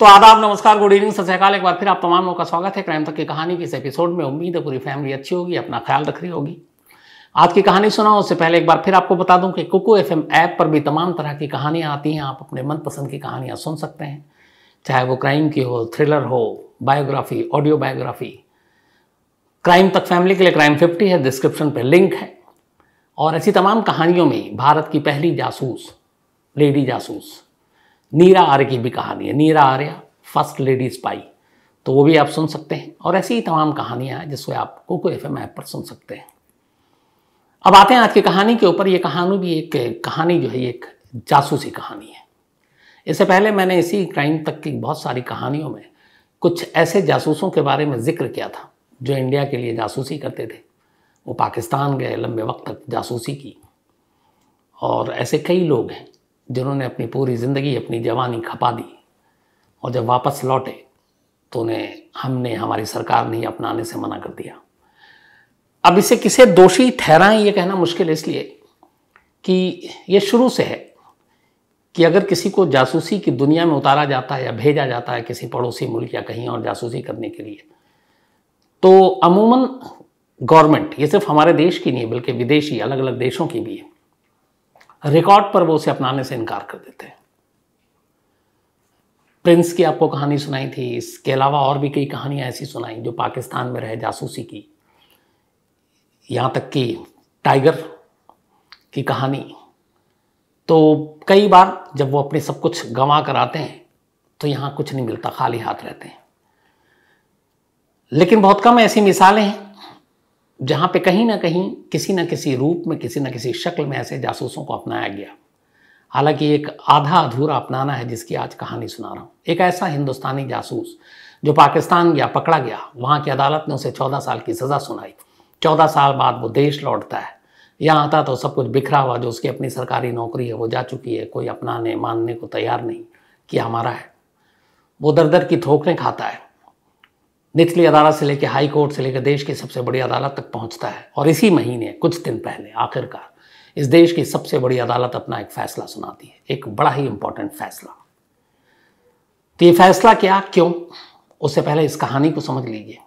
तो आदाब नमस्कार गुड इवनिंग सत्याकाल एक बार फिर आप तमाम लोगों का स्वागत है क्राइम तक की कहानी की इस एपिसोड में उम्मीद है पूरी फैमिली अच्छी होगी अपना ख्याल रख रही होगी आज की कहानी सुनाओ उससे पहले एक बार फिर आपको बता दूं कि कुकू एफ ऐप पर भी तमाम तरह की कहानियाँ आती हैं आप अपने मनपसंद की कहानियाँ सुन सकते हैं चाहे वो क्राइम की हो थ्रिलर हो बायोग्राफी ऑडियो बायोग्राफी क्राइम तक फैमिली के लिए क्राइम फिफ्टी है डिस्क्रिप्शन पर लिंक है और ऐसी तमाम कहानियों में भारत की पहली जासूस लेडी जासूस नीरा आर्य की भी कहानी है Neera Arya first lady spy तो वो भी आप सुन सकते हैं और ऐसी ही तमाम कहानियाँ हैं जिसको आप कोको एफ एम ऐप पर सुन सकते हैं अब आते हैं आज की कहानी के ऊपर ये कहानी भी एक कहानी जो है एक जासूसी कहानी है इससे पहले मैंने इसी क्राइम तक की बहुत सारी कहानियों में कुछ ऐसे जासूसों के बारे में जिक्र किया था जो इंडिया के लिए जासूसी करते थे वो पाकिस्तान गए लंबे वक्त तक जासूसी की और ऐसे कई लोग हैं जिन्होंने अपनी पूरी ज़िंदगी अपनी जवानी खपा दी और जब वापस लौटे तो उन्हें हमने हमारी सरकार ने अपनाने से मना कर दिया अब इसे किसे दोषी ठहराएं ये कहना मुश्किल इसलिए कि ये शुरू से है कि अगर किसी को जासूसी की दुनिया में उतारा जाता है या भेजा जाता है किसी पड़ोसी मुल्क या कहीं और जासूसी करने के लिए तो अमूमन गवर्नमेंट ये सिर्फ हमारे देश की नहीं है बल्कि विदेशी अलग अलग देशों की भी है रिकॉर्ड पर वो उसे अपनाने से इनकार कर देते हैं प्रिंस की आपको कहानी सुनाई थी इसके अलावा और भी कई कहानियां ऐसी सुनाई जो पाकिस्तान में रहे जासूसी की यहां तक कि टाइगर की कहानी तो कई बार जब वो अपने सब कुछ गंवा कर आते हैं तो यहां कुछ नहीं मिलता खाली हाथ रहते हैं लेकिन बहुत कम ऐसी मिसालें हैं जहाँ पे कहीं ना कहीं किसी न किसी रूप में किसी न किसी शक्ल में ऐसे जासूसों को अपनाया गया हालांकि एक आधा अधूरा अपनाना है जिसकी आज कहानी सुना रहा हूँ एक ऐसा हिंदुस्तानी जासूस जो पाकिस्तान गया पकड़ा गया वहाँ की अदालत ने उसे चौदह साल की सज़ा सुनाई चौदह साल बाद वो देश लौटता है यहाँ आता तो सब कुछ बिखरा हुआ जो उसकी अपनी सरकारी नौकरी है वो जा चुकी है कोई अपनाने मानने को तैयार नहीं कि हमारा है वो दर दर की थोकने खाता है निचली अदालत से लेकर हाई कोर्ट से लेकर देश की सबसे बड़ी अदालत तक पहुंचता है और इसी महीने कुछ दिन पहले आखिरकार इस देश की सबसे बड़ी अदालत अपना एक फैसला सुनाती है एक बड़ा ही इंपॉर्टेंट फैसला तो ये फैसला क्या क्यों उससे पहले इस कहानी को समझ लीजिए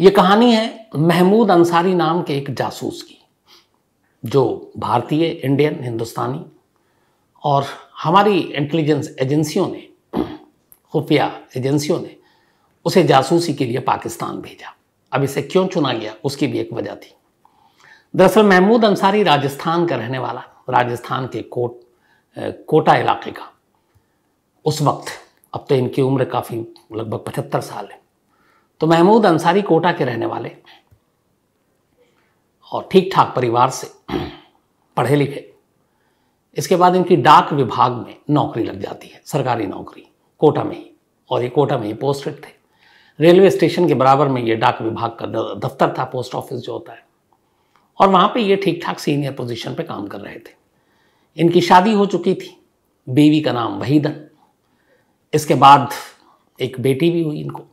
ये कहानी है महमूद अंसारी नाम के एक जासूस की जो भारतीय इंडियन हिंदुस्तानी और हमारी इंटेलिजेंस एजेंसियों ने खुफिया एजेंसियों ने उसे जासूसी के लिए पाकिस्तान भेजा अब इसे क्यों चुना गया उसकी भी एक वजह थी दरअसल महमूद अंसारी राजस्थान का रहने वाला राजस्थान के कोट कोटा इलाके का उस वक्त अब तो इनकी उम्र काफ़ी लगभग पचहत्तर साल है तो महमूद अंसारी कोटा के रहने वाले और ठीक ठाक परिवार से पढ़े लिखे इसके बाद इनकी डाक विभाग में नौकरी लग जाती है सरकारी नौकरी कोटा में ही और ये कोटा में ही पोस्टेड थे रेलवे स्टेशन के बराबर में ये डाक विभाग का दफ्तर था पोस्ट ऑफिस जो होता है और वहाँ पे ये ठीक ठाक सीनियर पोजीशन पे काम कर रहे थे इनकी शादी हो चुकी थी बीवी का नाम वहीदन इसके बाद एक बेटी भी हुई इनको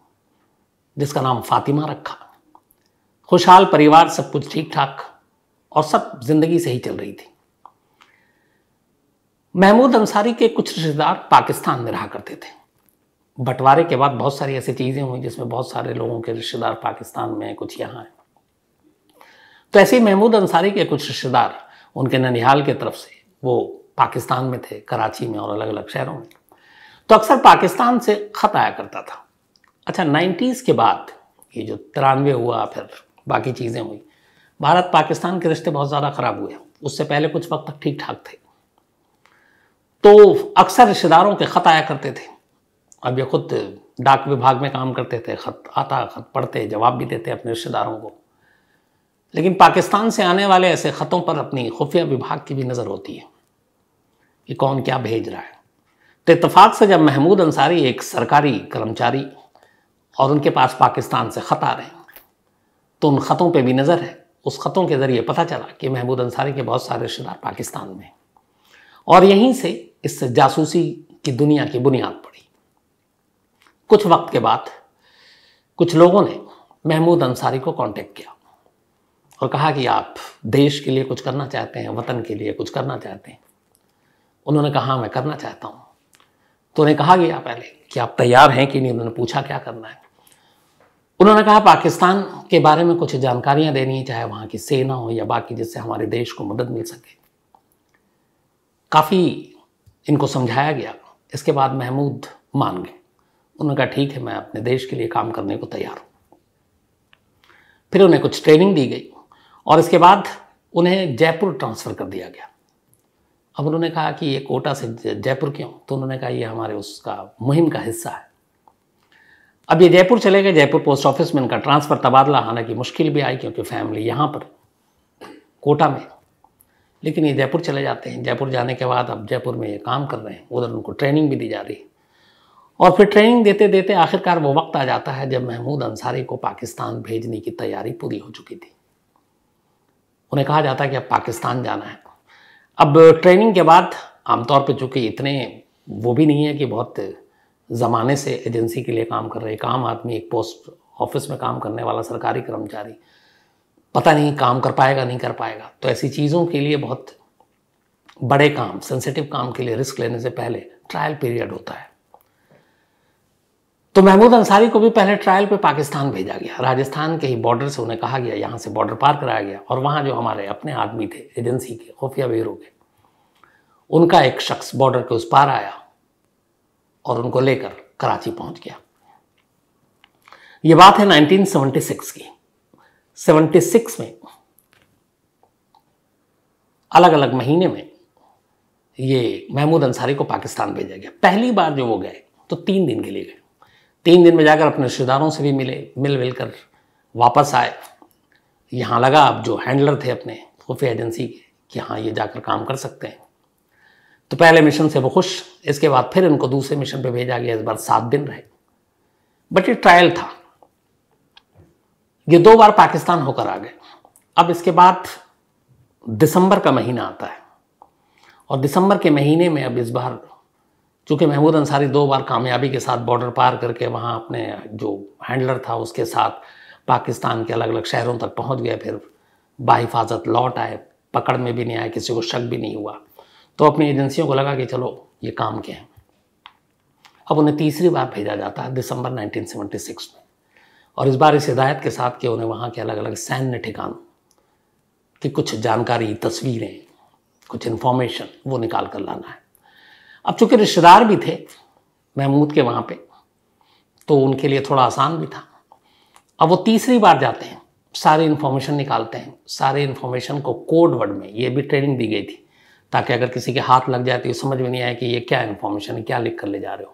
जिसका नाम फातिमा रखा खुशहाल परिवार सब कुछ ठीक ठाक और सब जिंदगी से ही चल रही थी महमूद अंसारी के कुछ रिश्तेदार पाकिस्तान में रहा करते थे बंटवारे के बाद बहुत सारी ऐसी चीज़ें हुई जिसमें बहुत सारे लोगों के रिश्तेदार पाकिस्तान में हैं कुछ यहाँ हैं तो ऐसे ही महमूद अंसारी के कुछ रिश्तेदार उनके ननिहाल के तरफ से वो पाकिस्तान में थे कराची में और अलग अलग शहरों में तो अक्सर पाकिस्तान से ख़त आया करता था अच्छा नाइन्टीज़ के बाद ये जो तिरानवे हुआ फिर बाकी चीज़ें हुई भारत पाकिस्तान के रिश्ते बहुत ज़्यादा ख़राब हुए उससे पहले कुछ वक्त तक ठीक ठाक थे तो अक्सर रिश्तेदारों के ख़त आया करते थे अब ये खुद डाक विभाग में काम करते थे खत आता खत पढ़ते जवाब भी देते अपने रिश्तेदारों को लेकिन पाकिस्तान से आने वाले ऐसे ख़तों पर अपनी खुफिया विभाग की भी नज़र होती है कि कौन क्या भेज रहा है तो इतफाक़ से जब महमूद अंसारी एक सरकारी कर्मचारी और उनके पास पाकिस्तान से ख़त आ रहे हैं तो उन ख़तों पे भी नज़र है उस ख़तों के ज़रिए पता चला कि महमूद अंसारी के बहुत सारे रिश्तेदार पाकिस्तान में और यहीं से इस जासूसी की दुनिया की बुनियाद कुछ वक्त के बाद कुछ लोगों ने महमूद अंसारी को कांटेक्ट किया और कहा कि आप देश के लिए कुछ करना चाहते हैं वतन के लिए कुछ करना चाहते हैं उन्होंने कहा मैं करना चाहता हूँ तो उन्हें कहा गया पहले कि आप तैयार हैं कि नहीं उन्होंने पूछा क्या करना है उन्होंने कहा पाकिस्तान के बारे में कुछ जानकारियां देनी है चाहे वहां की सेना हो या बाकी जिससे हमारे देश को मदद मिल सके काफ़ी इनको समझाया गया इसके बाद महमूद मान गए उन्होंने कहा ठीक है मैं अपने देश के लिए काम करने को तैयार हूँ फिर उन्हें कुछ ट्रेनिंग दी गई और इसके बाद उन्हें जयपुर ट्रांसफ़र कर दिया गया अब उन्होंने कहा कि ये कोटा से जयपुर क्यों तो उन्होंने कहा ये हमारे उसका मुहिम का हिस्सा है अब ये जयपुर चले गए जयपुर पोस्ट ऑफिस में इनका ट्रांसफ़र तबादला हालांकि मुश्किल भी आई क्योंकि फैमिली यहाँ पर कोटा में लेकिन ये जयपुर चले जाते हैं जयपुर जाने के बाद अब जयपुर में ये काम कर रहे हैं उधर उनको ट्रेनिंग भी दी जा रही है और फिर ट्रेनिंग देते देते आखिरकार वो वक्त आ जाता है जब महमूद अंसारी को पाकिस्तान भेजने की तैयारी पूरी हो चुकी थी उन्हें कहा जाता है कि अब पाकिस्तान जाना है अब ट्रेनिंग के बाद आमतौर पर चूंकि इतने वो भी नहीं है कि बहुत ज़माने से एजेंसी के लिए काम कर रहे एक आम आदमी एक पोस्ट ऑफिस में काम करने वाला सरकारी कर्मचारी पता नहीं काम कर पाएगा नहीं कर पाएगा तो ऐसी चीज़ों के लिए बहुत बड़े काम सेंसिटिव काम के लिए रिस्क लेने से पहले ट्रायल पीरियड होता है तो महमूद अंसारी को भी पहले ट्रायल पे पाकिस्तान भेजा गया राजस्थान के ही बॉर्डर से उन्हें कहा गया यहाँ से बॉर्डर पार कराया गया और वहाँ जो हमारे अपने आदमी थे एजेंसी के खुफिया ब्यूरो के उनका एक शख्स बॉर्डर के उस पार आया और उनको लेकर कराची पहुंच गया ये बात है 1976 की 76 में अलग अलग महीने में ये महमूद अंसारी को पाकिस्तान भेजा गया पहली बार जो वो गए तो तीन दिन के लिए गए तीन दिन में जाकर अपने रिश्तेदारों से भी मिले मिल मिल कर वापस आए यहाँ लगा अब जो हैंडलर थे अपने खुफिया एजेंसी के कि हाँ ये जाकर काम कर सकते हैं तो पहले मिशन से वो खुश इसके बाद फिर इनको दूसरे मिशन पे भेजा गया इस बार सात दिन रहे बट ये ट्रायल था ये दो बार पाकिस्तान होकर आ गए अब इसके बाद दिसंबर का महीना आता है और दिसंबर के महीने में अब इस बार चूँकि महमूद अंसारी दो बार कामयाबी के साथ बॉर्डर पार करके वहाँ अपने जो हैंडलर था उसके साथ पाकिस्तान के अलग अलग शहरों तक पहुँच गए फिर बाहिफाजत लौट आए पकड़ में भी नहीं आए किसी को शक भी नहीं हुआ तो अपनी एजेंसियों को लगा कि चलो ये काम के हैं अब उन्हें तीसरी बार भेजा जाता है दिसंबर 1976 में और इस बार इस हिदायत के साथ कि उन्हें वहाँ के अलग अलग सैन्य ठिकानों की कुछ जानकारी तस्वीरें कुछ इन्फॉर्मेशन वो निकाल कर लाना है अब चूंकि रिश्तेदार भी थे महमूद के वहां पे तो उनके लिए थोड़ा आसान भी था अब वो तीसरी बार जाते हैं सारे इन्फॉर्मेशन निकालते हैं सारे इन्फॉर्मेशन को कोड वर्ड में ये भी ट्रेनिंग दी गई थी ताकि अगर किसी के हाथ लग जाए तो ये समझ में नहीं आए कि ये क्या इन्फॉर्मेशन है क्या लिख कर ले जा रहे हो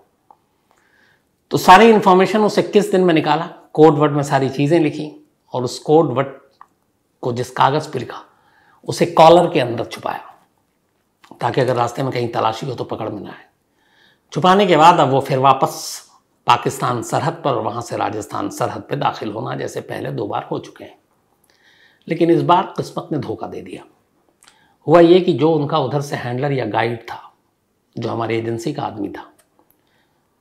तो सारी इन्फॉर्मेशन उसे किस दिन में निकाला कोड वर्ड में सारी चीज़ें लिखी और उस कोड वर्ड को जिस कागज़ पर लिखा उसे कॉलर के अंदर छुपाया ताकि अगर रास्ते में कहीं तलाशी हो तो पकड़ में ना आए छुपाने के बाद अब वो फिर वापस पाकिस्तान सरहद पर और वहाँ से राजस्थान सरहद पर दाखिल होना जैसे पहले दो बार हो चुके हैं लेकिन इस बार किस्मत ने धोखा दे दिया हुआ ये कि जो उनका उधर से हैंडलर या गाइड था जो हमारी एजेंसी का आदमी था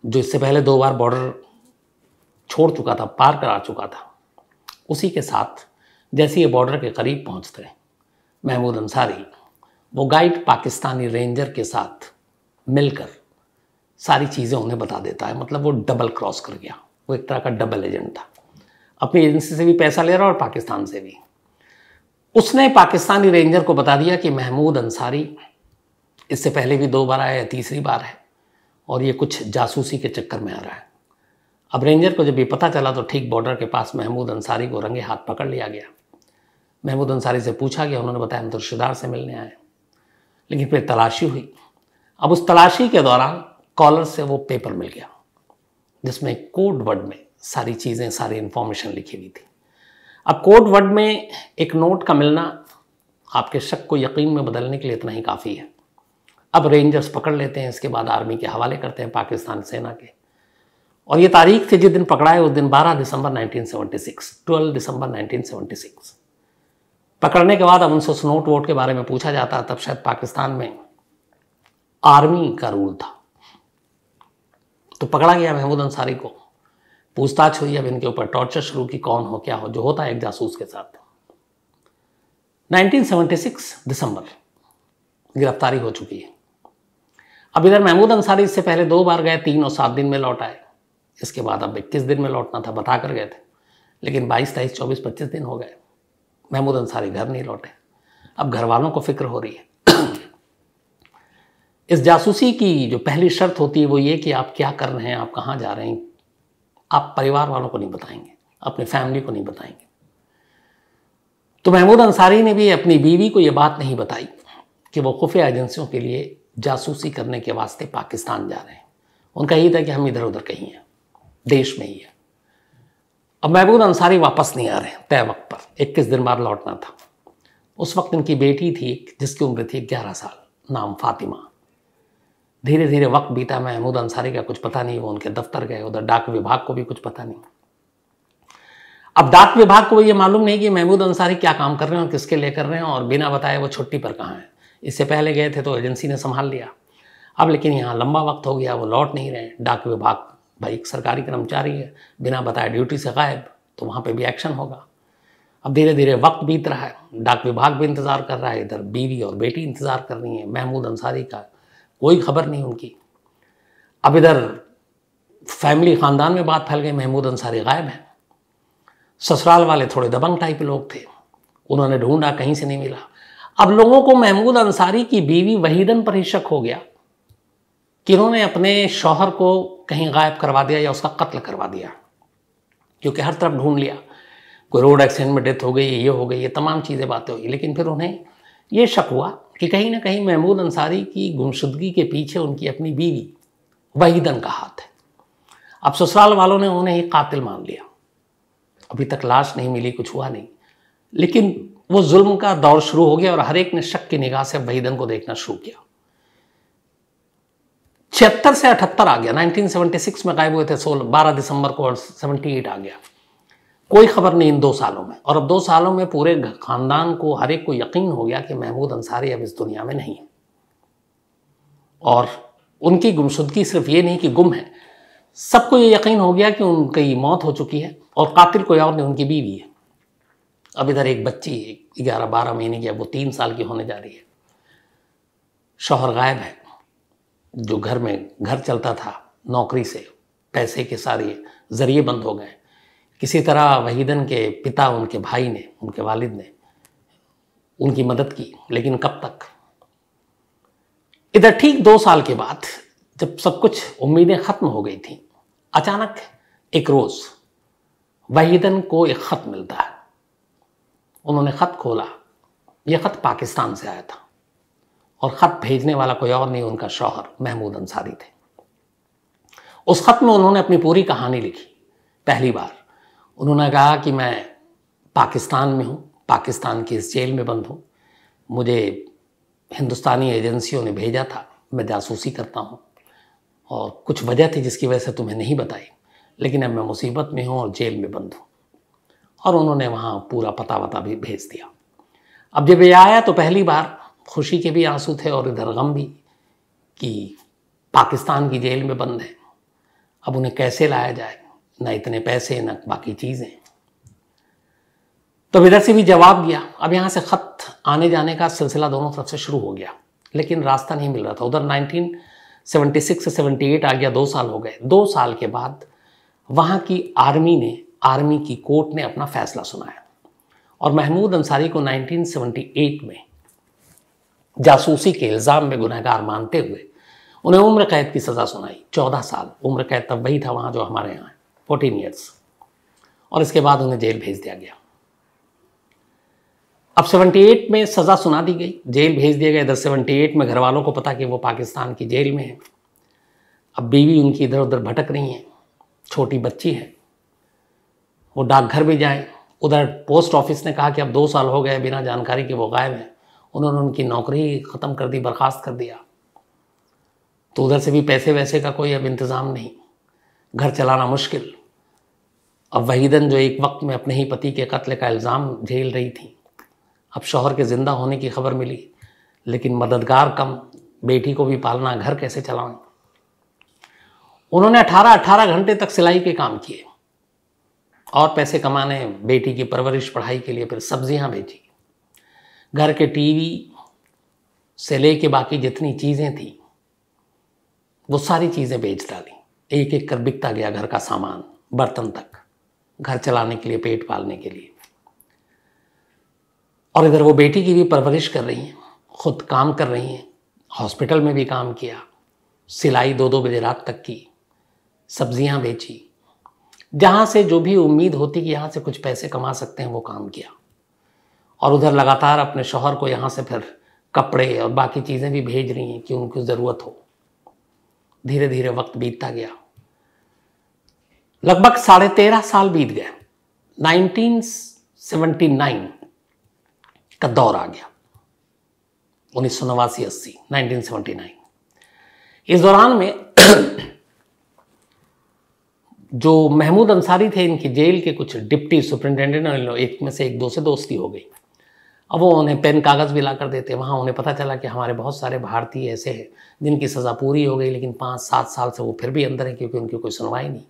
जो इससे पहले दो बार बॉर्डर छोड़ चुका था पार करा चुका था उसी के साथ जैसे ये बॉर्डर के करीब पहुँचते महमूद अंसारी वो गाइड पाकिस्तानी रेंजर के साथ मिलकर सारी चीज़ें उन्हें बता देता है मतलब वो डबल क्रॉस कर गया वो एक तरह का डबल एजेंट था अपनी एजेंसी से भी पैसा ले रहा और पाकिस्तान से भी उसने पाकिस्तानी रेंजर को बता दिया कि महमूद अंसारी इससे पहले भी दो बार आया है तीसरी बार है और ये कुछ जासूसी के चक्कर में आ रहा है अब रेंजर को जब ये पता चला तो ठीक बॉर्डर के पास महमूद अंसारी को रंगे हाथ पकड़ लिया गया महमूद अंसारी से पूछा गया उन्होंने बताया हम तो रिश्तेदार से मिलने आए लेकिन फिर तलाशी हुई अब उस तलाशी के दौरान कॉलर से वो पेपर मिल गया जिसमें कोड वर्ड में सारी चीज़ें सारी इन्फॉर्मेशन लिखी हुई थी अब कोड वर्ड में एक नोट का मिलना आपके शक को यकीन में बदलने के लिए इतना ही काफ़ी है अब रेंजर्स पकड़ लेते हैं इसके बाद आर्मी के हवाले करते हैं पाकिस्तान सेना के और ये तारीख थी जिस दिन पकड़ा है उस दिन 12 दिसंबर 1976 12 दिसंबर 1976 पकड़ने के बाद अब उनसे नोट वोट के बारे में पूछा जाता तब शायद पाकिस्तान में आर्मी का रूल था तो पकड़ा गया महमूद अंसारी को पूछताछ हुई अब इनके ऊपर टॉर्चर शुरू की कौन हो क्या हो जो होता है एक जासूस के साथ 1976 दिसंबर गिरफ्तारी हो चुकी है अब इधर महमूद अंसारी इससे पहले दो बार गए तीन और सात दिन में लौट आए इसके बाद अब इक्कीस दिन में लौटना था बताकर गए थे लेकिन बाईस तेईस चौबीस पच्चीस दिन हो गए महमूद अंसारी घर नहीं लौटे अब घर वालों को फिक्र हो रही है इस जासूसी की जो पहली शर्त होती है वो ये कि आप क्या कर रहे हैं आप कहाँ जा रहे हैं आप परिवार वालों को नहीं बताएंगे अपने फैमिली को नहीं बताएंगे तो महमूद अंसारी ने भी अपनी बीवी को ये बात नहीं बताई कि वो खुफिया एजेंसियों के लिए जासूसी करने के वास्ते पाकिस्तान जा रहे हैं उनका यही था कि हम इधर उधर कहीं हैं देश में ही है अब महबूद अंसारी वापस नहीं आ रहे तय वक्त पर इक्कीस दिन बाद लौटना था उस वक्त इनकी बेटी थी जिसकी उम्र थी ग्यारह साल नाम फातिमा धीरे धीरे वक्त बीता महमूद अंसारी का कुछ पता नहीं वो उनके दफ्तर गए उधर डाक विभाग को भी कुछ पता नहीं अब डाक विभाग को ये मालूम नहीं कि महमूद अंसारी क्या काम कर रहे हैं और किसके लिए कर रहे हैं और बिना बताए वो छुट्टी पर कहाँ हैं इससे पहले गए थे तो एजेंसी ने संभाल लिया अब लेकिन यहाँ लंबा वक्त हो गया वो लौट नहीं रहे डाक विभाग भाई एक सरकारी कर्मचारी है बिना बताए ड्यूटी से गायब तो वहाँ पे भी एक्शन होगा अब धीरे धीरे वक्त बीत रहा है डाक विभाग भी इंतज़ार कर रहा है इधर बीवी और बेटी इंतज़ार कर रही है महमूद अंसारी का कोई खबर नहीं उनकी अब इधर फैमिली ख़ानदान में बात फैल गई महमूद अंसारी गायब है ससुराल वाले थोड़े दबंग टाइप लोग थे उन्होंने ढूंढा कहीं से नहीं मिला अब लोगों को महमूद अंसारी की बीवी वहीदन पर ही शक हो गया कि उन्होंने अपने शौहर को कहीं गायब करवा दिया या उसका कत्ल करवा दिया क्योंकि हर तरफ ढूंढ लिया कोई रोड एक्सीडेंट में डेथ हो गई ये हो गई ये तमाम चीज़ें बातें हुई लेकिन फिर उन्हें ये शक हुआ कि कहीं ना कहीं महमूद अंसारी की गुमशुदगी के पीछे उनकी अपनी बीवी वहीदन का हाथ है अब ससुराल वालों ने उन्हें एक कातिल मान लिया अभी तक लाश नहीं मिली कुछ हुआ नहीं लेकिन वो जुल्म का दौर शुरू हो गया और हर एक ने शक की निगाह से वहीदन को देखना शुरू किया छिहत्तर से अठहत्तर आ गया 1976 में गायब हुए थे सोलह बारह दिसंबर को और 78 आ गया कोई खबर नहीं इन दो सालों में और अब दो सालों में पूरे खानदान को हर एक को यकीन हो गया कि महमूद अंसारी अब इस दुनिया में नहीं है और उनकी गुमशुदगी सिर्फ ये नहीं कि गुम है सबको ये यकीन हो गया कि उनकी मौत हो चुकी है और कातिल कोई और नहीं उनकी बीवी है अब इधर एक बच्ची ग्यारह बारह महीने की अब वो तीन साल की होने जा रही है शोहर गायब है जो घर में घर चलता था नौकरी से पैसे के सारे ज़रिए बंद हो गए किसी तरह वहीदन के पिता उनके भाई ने उनके वालिद ने उनकी मदद की लेकिन कब तक इधर ठीक दो साल के बाद जब सब कुछ उम्मीदें ख़त्म हो गई थी अचानक एक रोज़ वहीदन को एक ख़त मिलता है उन्होंने ख़त खोला यह ख़त पाकिस्तान से आया था और ख़त भेजने वाला कोई और नहीं उनका शौहर महमूद अंसारी थे उस ख़त में उन्होंने अपनी पूरी कहानी लिखी पहली बार उन्होंने कहा कि मैं पाकिस्तान में हूँ पाकिस्तान की इस जेल में बंद हूँ मुझे हिंदुस्तानी एजेंसियों ने भेजा था मैं जासूसी करता हूँ और कुछ वजह थी जिसकी वजह से तुम्हें नहीं बताई लेकिन अब मैं मुसीबत में हूँ और जेल में बंद हूँ और उन्होंने वहाँ पूरा पता वता भी भेज दिया अब जब ये आया तो पहली बार खुशी के भी आंसू थे और इधर गम भी कि पाकिस्तान की जेल में बंद है अब उन्हें कैसे लाया जाए ना इतने पैसे न बाकी चीज़ें तो इधर से भी जवाब गया अब यहाँ से ख़त आने जाने का सिलसिला दोनों तरफ से शुरू हो गया लेकिन रास्ता नहीं मिल रहा था उधर 1976 से 78 आ गया दो साल हो गए दो साल के बाद वहाँ की आर्मी ने आर्मी की कोर्ट ने अपना फैसला सुनाया और महमूद अंसारी को 1978 में जासूसी के इल्ज़ाम में गुनहगार मानते हुए उन्हें उम्र कैद की सज़ा सुनाई चौदह साल उम्र कैद तब वही था वहाँ जो हमारे यहाँ है फोर्टीन ईयर्स और इसके बाद उन्हें जेल भेज दिया गया अब 78 में सज़ा सुना दी गई जेल भेज दिया गया इधर 78 में घर वालों को पता कि वो पाकिस्तान की जेल में है अब बीवी उनकी इधर उधर भटक रही है छोटी बच्ची है वो डाकघर भी जाए उधर पोस्ट ऑफिस ने कहा कि अब दो साल हो गए बिना जानकारी के वो गायब है उन्होंने उनकी नौकरी ख़त्म कर दी बर्खास्त कर दिया तो उधर से भी पैसे वैसे का कोई अब इंतज़ाम नहीं घर चलाना मुश्किल अब वहीदन जो एक वक्त में अपने ही पति के कत्ल का इल्ज़ाम झेल रही थी अब शोहर के ज़िंदा होने की खबर मिली लेकिन मददगार कम बेटी को भी पालना घर कैसे चलाएं उन्होंने 18-18 घंटे तक सिलाई के काम किए और पैसे कमाने बेटी की परवरिश पढ़ाई के लिए फिर सब्जियां बेची घर के टीवी से ले के बाकी जितनी चीज़ें थी वो सारी चीज़ें बेच डाली एक एक कर बिकता गया घर का सामान बर्तन तक घर चलाने के लिए पेट पालने के लिए और इधर वो बेटी की भी परवरिश कर रही हैं खुद काम कर रही हैं हॉस्पिटल में भी काम किया सिलाई दो दो बजे रात तक की सब्जियां बेची जहाँ से जो भी उम्मीद होती कि यहाँ से कुछ पैसे कमा सकते हैं वो काम किया और उधर लगातार अपने शोहर को यहाँ से फिर कपड़े और बाकी चीज़ें भी भेज रही हैं कि उनको ज़रूरत हो धीरे धीरे वक्त बीतता गया लगभग साढ़े तेरह साल बीत गए 1979 का दौर आ गया उन्नीस सौ नवासी अस्सी नाइनटीन इस दौरान में जो महमूद अंसारी थे इनकी जेल के कुछ डिप्टी सुप्रिंटेंडेंट एक में से एक दो से दोस्ती हो गई अब वो उन्हें पेन कागज़ भी ला कर देते वहाँ उन्हें पता चला कि हमारे बहुत सारे भारतीय ऐसे हैं जिनकी सज़ा पूरी हो गई लेकिन पाँच सात साल से वो फिर भी अंदर हैं क्योंकि उनकी कोई सुनवाई नहीं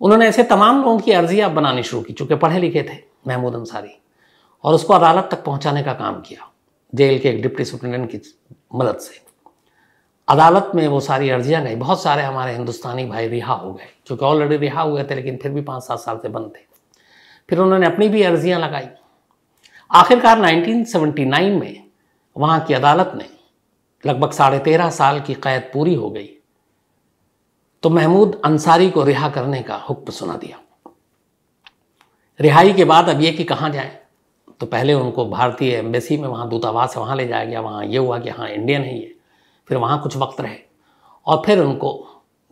उन्होंने ऐसे तमाम लोगों की अर्जी आप बनानी शुरू की चूँकि पढ़े लिखे थे महमूद अंसारी और उसको अदालत तक पहुँचाने का काम किया जेल के एक डिप्टी सुप्रिटेंडेंट की मदद से अदालत में वो सारी अर्जियाँ गई बहुत सारे हमारे हिंदुस्तानी भाई रिहा हो गए चूँकि ऑलरेडी रिहा हुए थे लेकिन फिर भी पाँच सात साल से बंद थे फिर उन्होंने अपनी भी अर्जियाँ लगाई आखिरकार 1979 में वहाँ की अदालत ने लगभग साढ़े तेरह साल की कैद पूरी हो गई तो महमूद अंसारी को रिहा करने का हुक्म सुना दिया रिहाई के बाद अब ये कि कहाँ जाए तो पहले उनको भारतीय एम्बेसी में वहाँ दूतावास वहाँ ले जाया गया वहाँ ये हुआ कि हाँ इंडियन है ये फिर वहाँ कुछ वक्त रहे और फिर उनको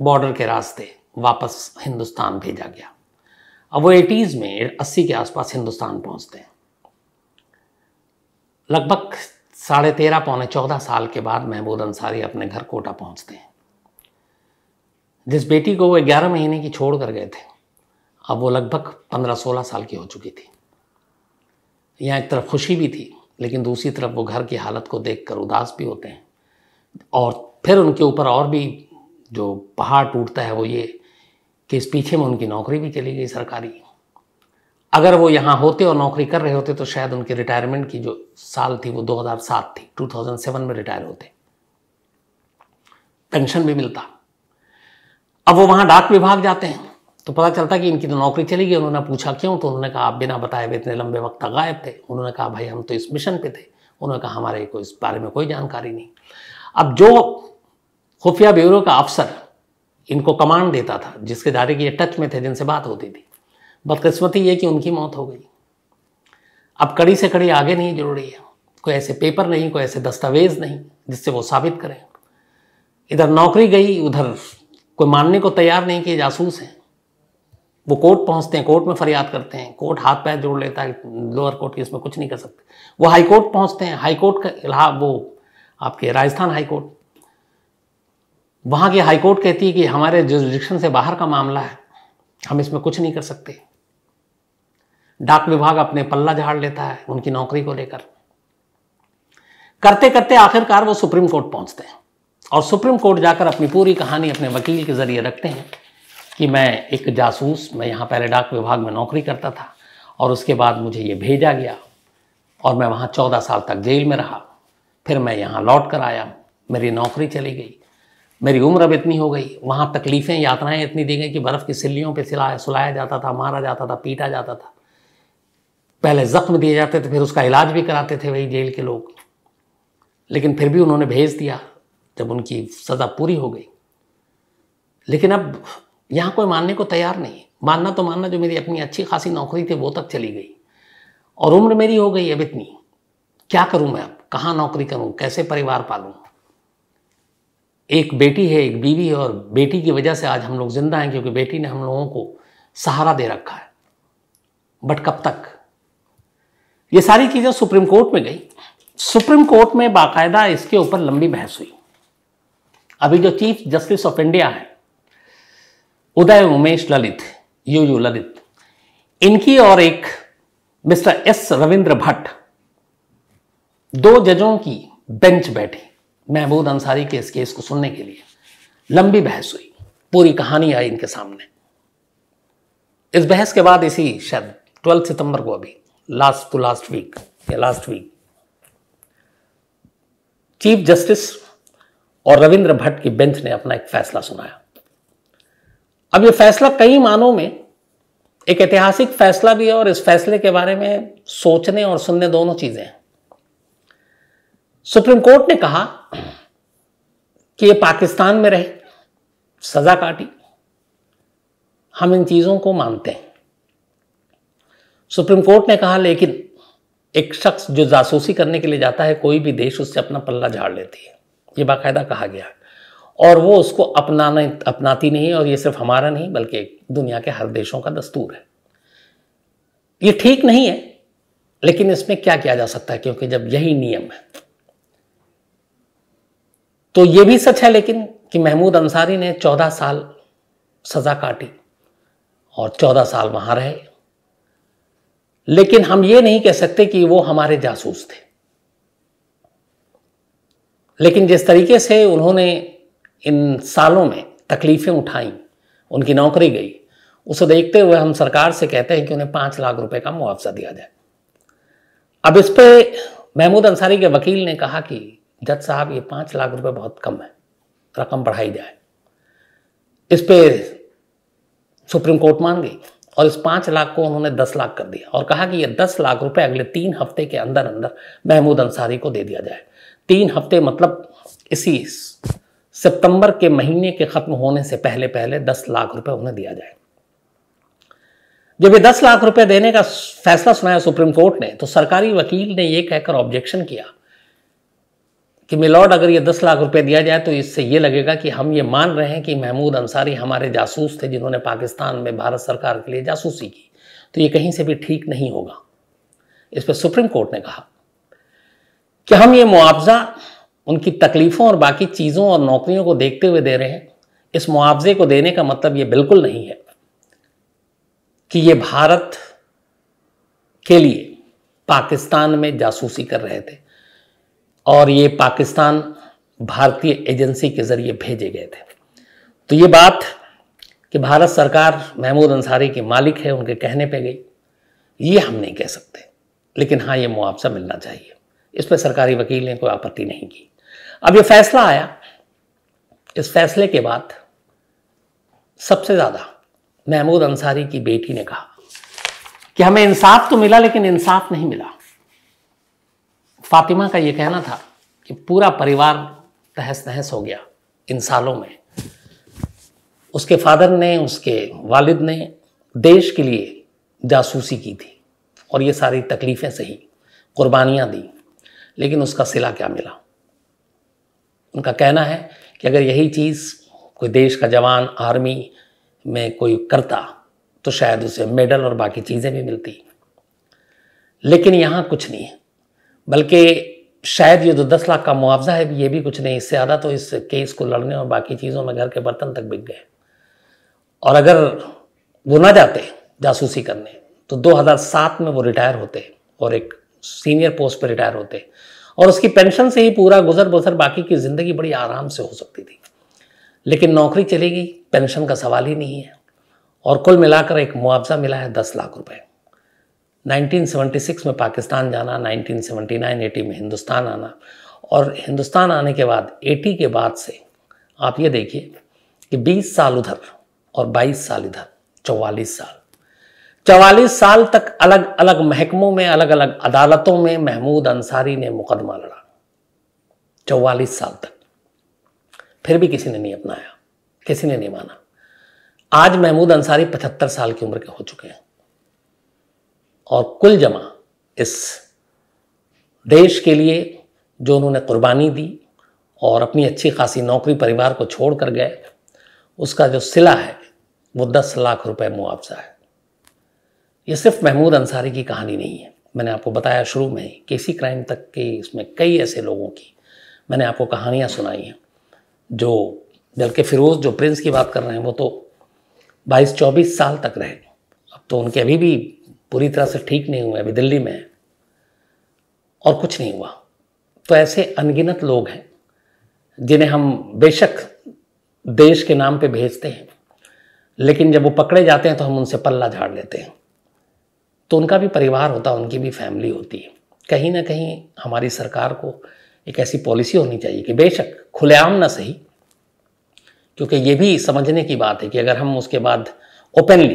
बॉर्डर के रास्ते वापस हिंदुस्तान भेजा गया अब वो एटीज़ में अस्सी के आसपास हिंदुस्तान पहुँचते हैं लगभग साढ़े तेरह पौने चौदह साल के बाद महमूद अंसारी अपने घर कोटा पहुंचते हैं जिस बेटी को वो ग्यारह महीने की छोड़ कर गए थे अब वो लगभग पंद्रह सोलह साल की हो चुकी थी यहाँ एक तरफ खुशी भी थी लेकिन दूसरी तरफ वो घर की हालत को देख कर उदास भी होते हैं और फिर उनके ऊपर और भी जो पहाड़ टूटता है वो ये कि इस पीछे में उनकी नौकरी भी चली गई सरकारी अगर वो यहाँ होते और नौकरी कर रहे होते तो शायद उनकी रिटायरमेंट की जो साल थी वो 2007 थी 2007 में रिटायर होते पेंशन भी मिलता अब वो वहां डाक विभाग जाते हैं तो पता चलता कि इनकी तो नौकरी चली गई उन्होंने पूछा क्यों तो उन्होंने कहा आप बिना बताए हुए इतने लंबे वक्त तक गायब थे उन्होंने कहा भाई हम तो इस मिशन पे थे उन्होंने कहा हमारे को इस बारे में कोई जानकारी नहीं अब जो खुफिया ब्यूरो का अफसर इनको कमांड देता था जिसके दायरे की ये टच में थे जिनसे बात होती थी बदकस्मती ये कि उनकी मौत हो गई अब कड़ी से कड़ी आगे नहीं जुड़ रही है कोई ऐसे पेपर नहीं कोई ऐसे दस्तावेज नहीं जिससे वो साबित करें इधर नौकरी गई उधर कोई मानने को तैयार नहीं कि जासूस हैं वो कोर्ट पहुंचते हैं कोर्ट में फरियाद करते हैं कोर्ट हाथ पैर जोड़ लेता है लोअर कोर्ट की इसमें कुछ नहीं कर सकते वो हाई कोर्ट पहुंचते हैं हाई कोर्ट का इलाहा वो आपके राजस्थान हाई कोर्ट वहाँ की हाई कोर्ट कहती है कि हमारे जो से बाहर का मामला है हम इसमें कुछ नहीं कर सकते डाक विभाग अपने पल्ला झाड़ लेता है उनकी नौकरी को लेकर करते करते आखिरकार वो सुप्रीम कोर्ट पहुंचते हैं और सुप्रीम कोर्ट जाकर अपनी पूरी कहानी अपने वकील के ज़रिए रखते हैं कि मैं एक जासूस मैं यहाँ पहले डाक विभाग में नौकरी करता था और उसके बाद मुझे ये भेजा गया और मैं वहाँ चौदह साल तक जेल में रहा फिर मैं यहाँ लौट कर आया मेरी नौकरी चली गई मेरी उम्र अब इतनी हो गई वहाँ तकलीफ़ें यात्राएं इतनी दी गई कि बर्फ़ की सिल्लियों पे सिलाया सुलाया जाता था मारा जाता था पीटा जाता था पहले ज़ख्म दिए जाते थे फिर उसका इलाज भी कराते थे वही जेल के लोग लेकिन फिर भी उन्होंने भेज दिया जब उनकी सज़ा पूरी हो गई लेकिन अब यहाँ कोई मानने को तैयार नहीं मानना तो मानना जो मेरी अपनी अच्छी खासी नौकरी थी वो तक चली गई और उम्र मेरी हो गई अब इतनी क्या करूँ मैं अब कहाँ नौकरी करूँ कैसे परिवार पालूँ एक बेटी है एक बीवी है और बेटी की वजह से आज हम लोग जिंदा हैं क्योंकि बेटी ने हम लोगों को सहारा दे रखा है बट कब तक ये सारी चीज़ें सुप्रीम कोर्ट में गई सुप्रीम कोर्ट में बाकायदा इसके ऊपर लंबी बहस हुई अभी जो चीफ जस्टिस ऑफ इंडिया है उदय उमेश ललित यू यू ललित इनकी और एक मिस्टर एस रविंद्र भट्ट दो जजों की बेंच बैठी महमूद अंसारी के इस केस को सुनने के लिए लंबी बहस हुई पूरी कहानी आई इनके सामने इस बहस के बाद इसी शायद 12 सितंबर को अभी last to last week, yeah, last week. Chief justice और रविंद्र भट्ट की बेंच ने अपना एक फैसला सुनाया अब यह फैसला कई मानों में एक ऐतिहासिक फैसला भी है और इस फैसले के बारे में सोचने और सुनने दोनों चीजें हैं सुप्रीम कोर्ट ने कहा कि ये पाकिस्तान में रहे सजा काटी हम इन चीजों को मानते हैं सुप्रीम कोर्ट ने कहा लेकिन एक शख्स जो जासूसी करने के लिए जाता है कोई भी देश उससे अपना पल्ला झाड़ लेती है ये बाकायदा कहा गया और वो उसको अपनाना अपनाती नहीं और ये सिर्फ हमारा नहीं बल्कि दुनिया के हर देशों का दस्तूर है ये ठीक नहीं है लेकिन इसमें क्या किया जा सकता है क्योंकि जब यही नियम है तो ये भी सच है लेकिन कि महमूद अंसारी ने 14 साल सज़ा काटी और 14 साल वहां रहे लेकिन हम ये नहीं कह सकते कि वो हमारे जासूस थे लेकिन जिस तरीके से उन्होंने इन सालों में तकलीफ़ें उठाई उनकी नौकरी गई उसे देखते हुए हम सरकार से कहते हैं कि उन्हें पांच लाख रुपए का मुआवजा दिया जाए अब इस पर महमूद अंसारी के वकील ने कहा कि जज साहब ये पांच लाख रुपए बहुत कम है रकम बढ़ाई जाए इस पर सुप्रीम कोर्ट मान गई और इस पांच लाख को उन्होंने दस लाख कर दिया और कहा कि ये दस लाख रुपए अगले तीन हफ्ते के अंदर अंदर महमूद अंसारी को दे दिया जाए तीन हफ्ते मतलब इसी सितंबर के महीने के ख़त्म होने से पहले पहले दस लाख रुपए उन्हें दिया जाए जब ये दस लाख रुपए देने का फैसला सुनाया सुप्रीम कोर्ट ने तो सरकारी वकील ने यह कहकर ऑब्जेक्शन किया कि मिलॉर्ड अगर ये दस लाख रुपए दिया जाए तो इससे ये लगेगा कि हम ये मान रहे हैं कि महमूद अंसारी हमारे जासूस थे जिन्होंने पाकिस्तान में भारत सरकार के लिए जासूसी की तो ये कहीं से भी ठीक नहीं होगा इस पर सुप्रीम कोर्ट ने कहा कि हम ये मुआवजा उनकी तकलीफ़ों और बाकी चीज़ों और नौकरियों को देखते हुए दे रहे हैं इस मुआवजे को देने का मतलब ये बिल्कुल नहीं है कि ये भारत के लिए पाकिस्तान में जासूसी कर रहे थे और ये पाकिस्तान भारतीय एजेंसी के ज़रिए भेजे गए थे तो ये बात कि भारत सरकार महमूद अंसारी के मालिक है उनके कहने पे गई ये हम नहीं कह सकते लेकिन हाँ ये मुआवजा मिलना चाहिए इस पर सरकारी वकील ने कोई आपत्ति नहीं की अब ये फैसला आया इस फैसले के बाद सबसे ज़्यादा महमूद अंसारी की बेटी ने कहा कि हमें इंसाफ तो मिला लेकिन इंसाफ नहीं मिला फातिमा का ये कहना था कि पूरा परिवार तहस नहस हो गया इन सालों में उसके फादर ने उसके वालिद ने देश के लिए जासूसी की थी और ये सारी तकलीफ़ें सही कुर्बानियाँ दी लेकिन उसका सिला क्या मिला उनका कहना है कि अगर यही चीज़ कोई देश का जवान आर्मी में कोई करता तो शायद उसे मेडल और बाकी चीज़ें भी मिलती लेकिन यहाँ कुछ नहीं है बल्कि शायद ये जो दस लाख का मुआवजा है ये भी कुछ नहीं इससे ज़्यादा तो इस केस को लड़ने और बाकी चीज़ों में घर के बर्तन तक बिक गए और अगर वो ना जाते जासूसी करने तो 2007 में वो रिटायर होते और एक सीनियर पोस्ट पर रिटायर होते और उसकी पेंशन से ही पूरा गुजर बसर बाकी की ज़िंदगी बड़ी आराम से हो सकती थी लेकिन नौकरी चली गई पेंशन का सवाल ही नहीं है और कुल मिलाकर एक मुआवजा मिला है दस लाख रुपए 1976 में पाकिस्तान जाना 1979 80 में हिंदुस्तान आना और हिंदुस्तान आने के बाद 80 के बाद से आप ये देखिए कि 20 साल उधर और 22 साल इधर 44 साल 44 साल तक अलग अलग महकमों में अलग अलग अदालतों में महमूद अंसारी ने मुकदमा लड़ा 44 साल तक फिर भी किसी ने नहीं अपनाया किसी ने नहीं माना आज महमूद अंसारी 75 साल की उम्र के हो चुके हैं और कुल जमा इस देश के लिए जो उन्होंने कुर्बानी दी और अपनी अच्छी खासी नौकरी परिवार को छोड़ कर गए उसका जो सिला है वो दस लाख रुपए मुआवजा है ये सिर्फ महमूद अंसारी की कहानी नहीं है मैंने आपको बताया शुरू में ही केसी क्राइम तक के इसमें कई ऐसे लोगों की मैंने आपको कहानियाँ सुनाई हैं जो जबकि फिरोज़ जो प्रिंस की बात कर रहे हैं वो तो बाईस चौबीस साल तक रहे अब तो उनके अभी भी पूरी तरह से ठीक नहीं हुए अभी दिल्ली में है और कुछ नहीं हुआ तो ऐसे अनगिनत लोग हैं जिन्हें हम बेशक देश के नाम पे भेजते हैं लेकिन जब वो पकड़े जाते हैं तो हम उनसे पल्ला झाड़ लेते हैं तो उनका भी परिवार होता है उनकी भी फैमिली होती है कहीं ना कहीं हमारी सरकार को एक ऐसी पॉलिसी होनी चाहिए कि बेशक खुलेआम ना सही क्योंकि ये भी समझने की बात है कि अगर हम उसके बाद ओपनली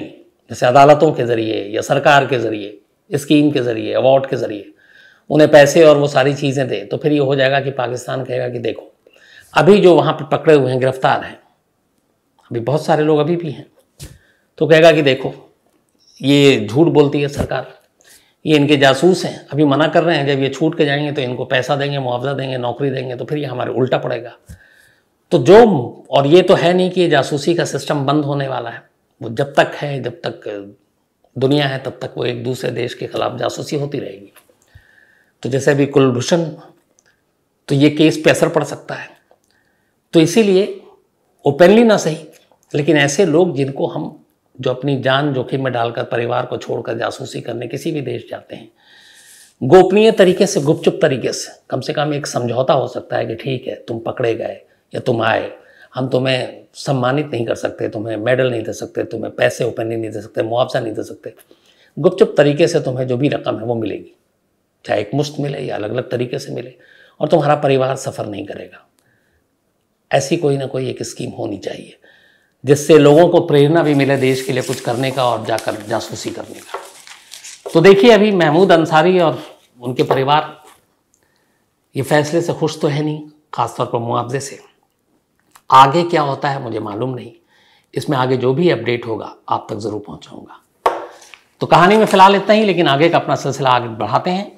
जैसे अदालतों के ज़रिए या सरकार के ज़रिए स्कीम के ज़रिए अवार्ड के ज़रिए उन्हें पैसे और वो सारी चीज़ें दें तो फिर ये हो जाएगा कि पाकिस्तान कहेगा कि देखो अभी जो वहाँ पर पकड़े हुए हैं गिरफ्तार हैं अभी बहुत सारे लोग अभी भी हैं तो कहेगा कि देखो ये झूठ बोलती है सरकार ये इनके जासूस हैं अभी मना कर रहे हैं जब ये छूट के जाएंगे तो इनको पैसा देंगे मुआवजा देंगे नौकरी देंगे तो फिर ये हमारे उल्टा पड़ेगा तो जो और ये तो है नहीं कि ये जासूसी का सिस्टम बंद होने वाला है वो जब तक है जब तक दुनिया है तब तक वो एक दूसरे देश के खिलाफ जासूसी होती रहेगी तो जैसे अभी कुलभूषण तो ये केस पे असर पड़ सकता है तो इसीलिए ओपनली ना सही लेकिन ऐसे लोग जिनको हम जो अपनी जान जोखिम में डालकर परिवार को छोड़कर जासूसी करने किसी भी देश जाते हैं गोपनीय तरीके से गुपचुप तरीके से कम से कम एक समझौता हो सकता है कि ठीक है तुम पकड़े गए या तुम आए हम तुम्हें सम्मानित नहीं कर सकते तुम्हें मेडल नहीं दे सकते तुम्हें पैसे ओपन नहीं दे सकते मुआवजा नहीं दे सकते गुपचुप तरीके से तुम्हें जो भी रकम है वो मिलेगी चाहे एक मुश्त मिले या अलग अलग तरीके से मिले और तुम्हारा परिवार सफ़र नहीं करेगा ऐसी कोई ना कोई एक स्कीम होनी चाहिए जिससे लोगों को प्रेरणा भी मिले देश के लिए कुछ करने का और जाकर जासूसी करने का तो देखिए अभी महमूद अंसारी और उनके परिवार ये फैसले से खुश तो है नहीं ख़ासतौर पर मुआवजे से आगे क्या होता है मुझे मालूम नहीं इसमें आगे जो भी अपडेट होगा आप तक ज़रूर पहुंचाऊंगा तो कहानी में फिलहाल इतना ही लेकिन आगे का अपना सिलसिला आगे बढ़ाते हैं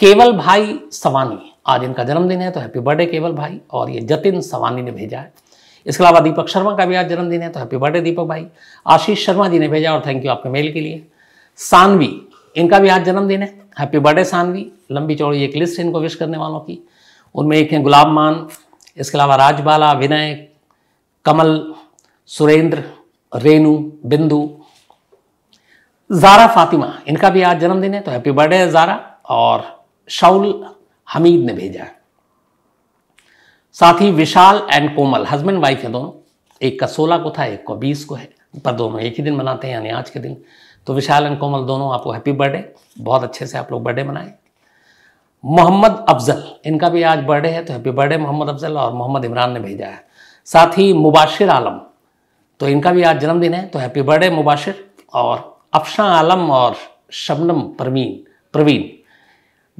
केवल भाई सवानी आज इनका जन्मदिन है तो हैप्पी बर्थडे केवल भाई और ये जतिन सवानी ने भेजा है इसके अलावा दीपक शर्मा का भी आज जन्मदिन है तो हैप्पी बर्थडे दीपक भाई आशीष शर्मा जी ने भेजा और थैंक यू आपके मेल के लिए सानवी इनका भी आज जन्मदिन है हैप्पी बर्थडे सानवी लंबी चौड़ी एक लिस्ट इनको विश करने वालों की उनमें एक हैं गुलाब मान इसके अलावा राजबाला विनय कमल सुरेंद्र रेनू बिंदु ज़ारा फातिमा इनका भी आज जन्मदिन है तो हैप्पी बर्थडे है ज़ारा और शाउल हमीद ने भेजा है साथ ही Vishal and Komal husband wife है दोनों एक का सोलह को था एक को बीस को है पर दोनों एक ही दिन मनाते हैं यानी आज के दिन तो विशाल एंड कोमल दोनों आपको हैप्पी बर्थडे बहुत अच्छे से आप लोग बर्थडे मनाएं मोहम्मद अफजल इनका भी आज बर्थडे है तो हैप्पी बर्थडे मोहम्मद अफजल और मोहम्मद इमरान ने भेजा है साथ ही मुबाशिर आलम तो इनका भी आज जन्मदिन है तो हैप्पी बर्थडे मुबाशिर और अफशा आलम और शबनम परवीन प्रवीण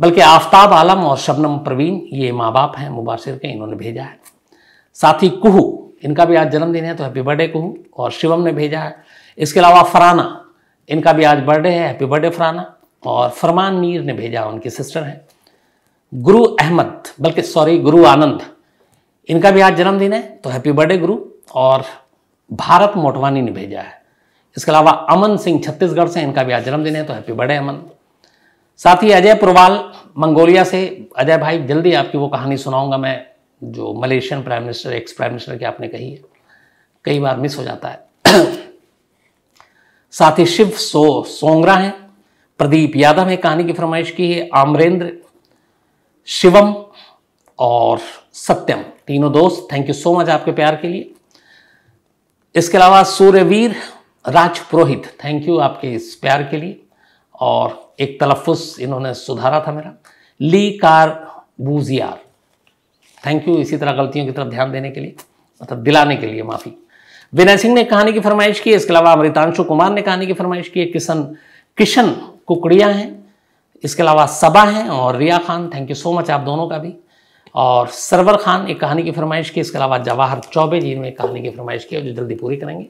बल्कि आफ्ताब आलम और शबनम प्रवीण ये माँ बाप हैं मुबाशिर के इन्होंने भेजा है साथ ही कुहू इनका भी आज जन्मदिन है तो हैप्पी बर्थडे कुहू और शिवम ने भेजा है इसके अलावा फराना इनका भी आज बर्थडे है हैप्पी बर्थडे फराना और फरमान मीर ने भेजा उनकी सिस्टर हैं गुरु अहमद बल्कि सॉरी गुरु आनंद इनका भी आज जन्मदिन है तो हैप्पी बर्थडे गुरु और भारत मोटवानी ने भेजा है इसके अलावा अमन सिंह छत्तीसगढ़ से इनका भी आज जन्मदिन है तो हैप्पी बर्थडे अमन साथ ही अजय पुरवाल मंगोलिया से अजय भाई जल्दी आपकी वो कहानी सुनाऊंगा मैं जो Malaysian prime minister ex prime minister की आपने कही है कई बार मिस हो जाता है साथ ही शिव सो सोंगरा हैं प्रदीप यादव ने कहानी की फरमाइश की है आमरेंद्र शिवम और सत्यम तीनों दोस्त थैंक यू सो मच आपके प्यार के लिए इसके अलावा सूर्यवीर राज पुरोहित थैंक यू आपके इस प्यार के लिए और एक तलफ़ इन्होंने सुधारा था मेरा ली कार बूजियार थैंक यू इसी तरह गलतियों की तरफ ध्यान देने के लिए मतलब दिलाने के लिए माफ़ी विनय सिंह ने कहानी की फरमाइश की इसके अलावा अमृतांशु कुमार ने कहानी की फरमाइश की किशन किशन कुकड़िया हैं इसके अलावा सबा हैं और Riya Khan thank you so much आप दोनों का भी और सरवर खान एक कहानी की फरमाइश की इसके अलावा जवाहर चौबे जी ने एक कहानी की फरमाइश की जो जल्दी पूरी करेंगे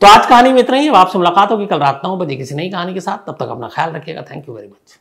तो आज कहानी में इतना ही आपसे मुलाकात होगी कल रात नौ बजे किसी नई कहानी के साथ तब तक अपना ख्याल रखिएगा थैंक यू वेरी मच